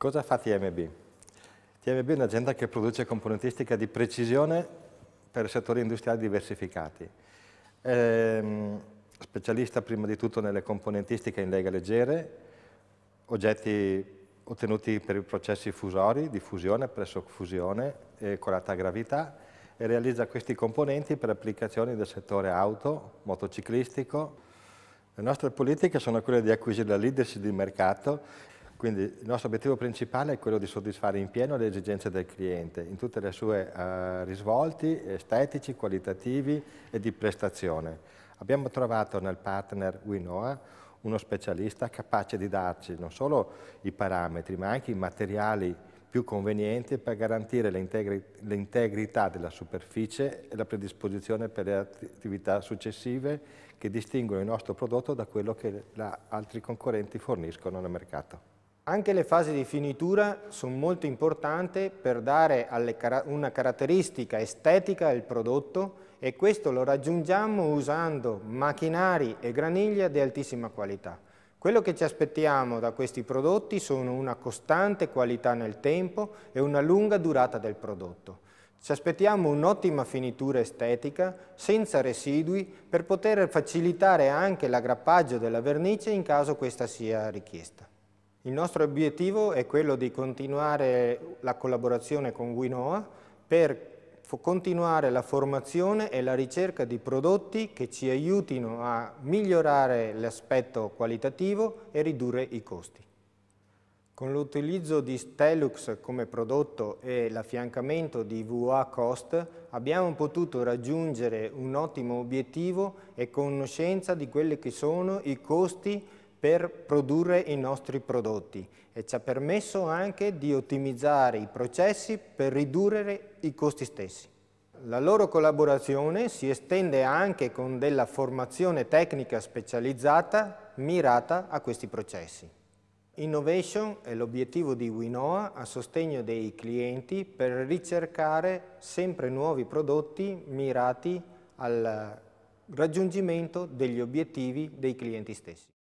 Cosa fa TMB? TMB è un'azienda che produce componentistica di precisione per settori industriali diversificati. È ehm, specialista prima di tutto nelle componentistiche in lega leggere, oggetti ottenuti per i processi fusori di fusione presso fusione e con alta gravità e realizza questi componenti per applicazioni del settore auto, motociclistico. Le nostre politiche sono quelle di acquisire la leadership di mercato quindi il nostro obiettivo principale è quello di soddisfare in pieno le esigenze del cliente in tutte le sue uh, risvolti estetici, qualitativi e di prestazione. Abbiamo trovato nel partner Winoa uno specialista capace di darci non solo i parametri ma anche i materiali più convenienti per garantire l'integrità della superficie e la predisposizione per le attività successive che distinguono il nostro prodotto da quello che altri concorrenti forniscono nel mercato. Anche le fasi di finitura sono molto importanti per dare car una caratteristica estetica al prodotto e questo lo raggiungiamo usando macchinari e graniglia di altissima qualità. Quello che ci aspettiamo da questi prodotti sono una costante qualità nel tempo e una lunga durata del prodotto. Ci aspettiamo un'ottima finitura estetica, senza residui, per poter facilitare anche l'aggrappaggio della vernice in caso questa sia richiesta. Il nostro obiettivo è quello di continuare la collaborazione con Winoa per continuare la formazione e la ricerca di prodotti che ci aiutino a migliorare l'aspetto qualitativo e ridurre i costi. Con l'utilizzo di Stelux come prodotto e l'affiancamento di VA Cost abbiamo potuto raggiungere un ottimo obiettivo e conoscenza di quelli che sono i costi per produrre i nostri prodotti e ci ha permesso anche di ottimizzare i processi per ridurre i costi stessi. La loro collaborazione si estende anche con della formazione tecnica specializzata mirata a questi processi. Innovation è l'obiettivo di Winoa a sostegno dei clienti per ricercare sempre nuovi prodotti mirati al raggiungimento degli obiettivi dei clienti stessi.